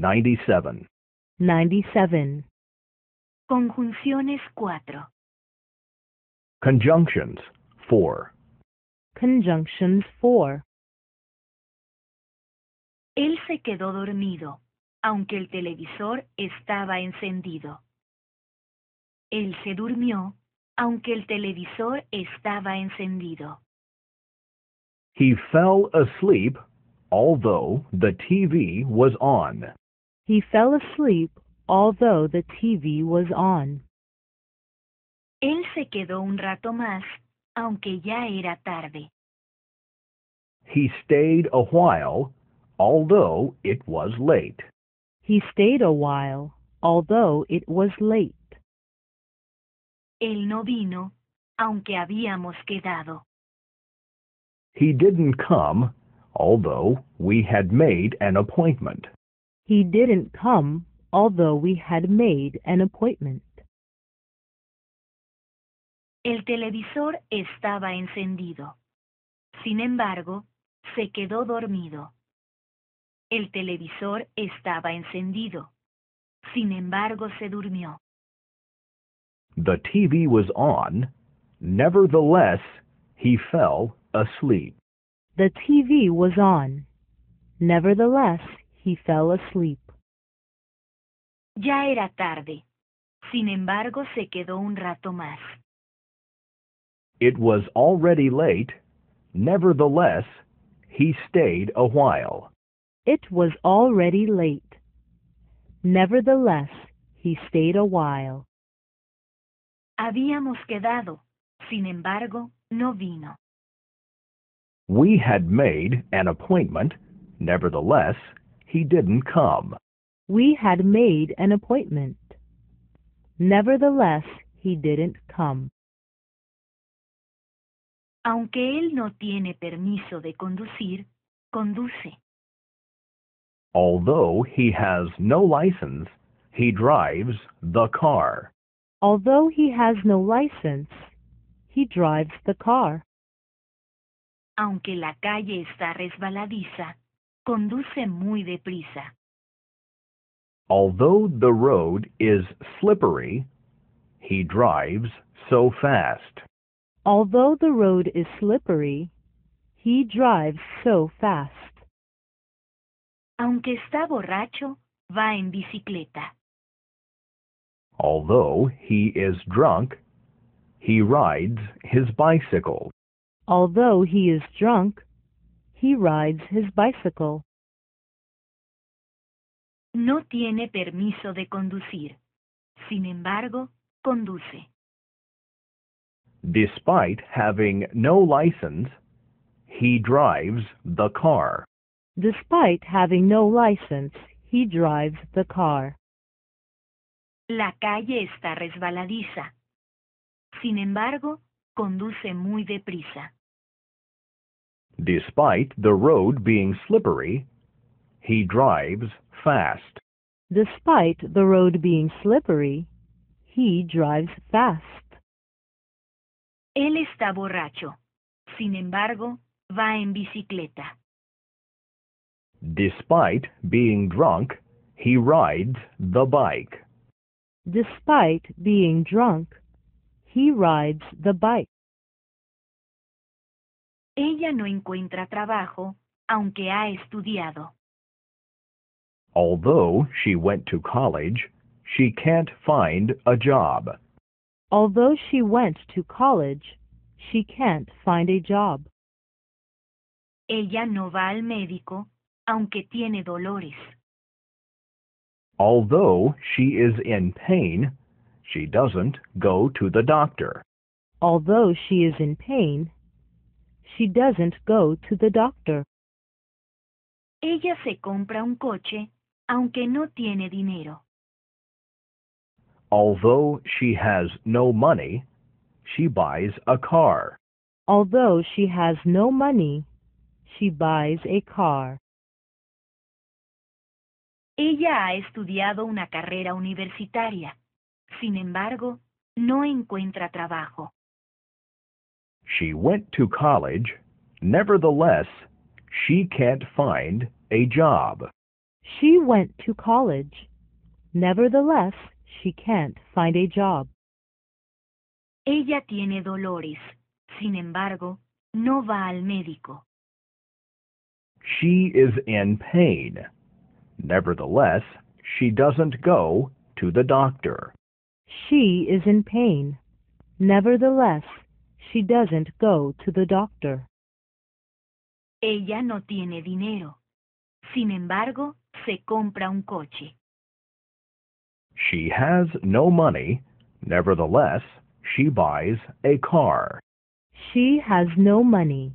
97. 97. Conjunciones 4. Conjunctions 4. Conjunctions 4. Él se quedó dormido, aunque el televisor estaba encendido. Él se durmió, aunque el televisor estaba encendido. He fell asleep, although the TV was on. He fell asleep although the TV was on. Él se quedó un rato más, aunque ya era tarde. He stayed a while, although it was late. He stayed a while, although it was late. Él no vino, aunque habíamos quedado. He didn't come, although we had made an appointment. He didn't come, although we had made an appointment. El televisor estaba encendido. Sin embargo, se quedó dormido. El televisor estaba encendido. Sin embargo, se durmió. The TV was on. Nevertheless, he fell asleep. The TV was on. Nevertheless, he fell asleep. Ya era tarde. Sin embargo, se quedó un rato más. It was already late. Nevertheless, he stayed a while. It was already late. Nevertheless, he stayed a while. Habíamos quedado. Sin embargo, no vino. We had made an appointment. Nevertheless, he didn't come. We had made an appointment. Nevertheless, he didn't come. Aunque él no tiene permiso de conducir, conduce. Although he has no license, he drives the car. Although he has no license, he drives the car. Aunque la calle está resbaladiza, Conduce muy deprisa. Although the road is slippery, he drives so fast. Although the road is slippery, he drives so fast. Aunque está borracho, va en bicicleta. Although he is drunk, he rides his bicycle. Although he is drunk, he rides his bicycle. No tiene permiso de conducir. Sin embargo, conduce. Despite having no license, he drives the car. Despite having no license, he drives the car. La calle está resbaladiza. Sin embargo, conduce muy deprisa. Despite the road being slippery, he drives fast. Despite the road being slippery, he drives fast. Él está borracho. Sin embargo, va en bicicleta. Despite being drunk, he rides the bike. Despite being drunk, he rides the bike. Ella no encuentra trabajo, aunque ha estudiado. Although she went to college, she can't find a job. Although she went to college, she can't find a job. Ella no va al médico, aunque tiene dolores. Although she is in pain, she doesn't go to the doctor. Although she is in pain, she doesn't go to the doctor. Ella se compra un coche aunque no tiene dinero. Although she has no money, she buys a car. Although she has no money, she buys a car. Ella ha estudiado una carrera universitaria. Sin embargo, no encuentra trabajo. She went to college. Nevertheless, she can't find a job. She went to college. Nevertheless, she can't find a job. Ella tiene dolores. Sin embargo, no va al médico. She is in pain. Nevertheless, she doesn't go to the doctor. She is in pain. Nevertheless, she doesn't go to the doctor. Ella no tiene dinero. Sin embargo, se compra un coche. She has no money. Nevertheless, she buys a car. She has no money.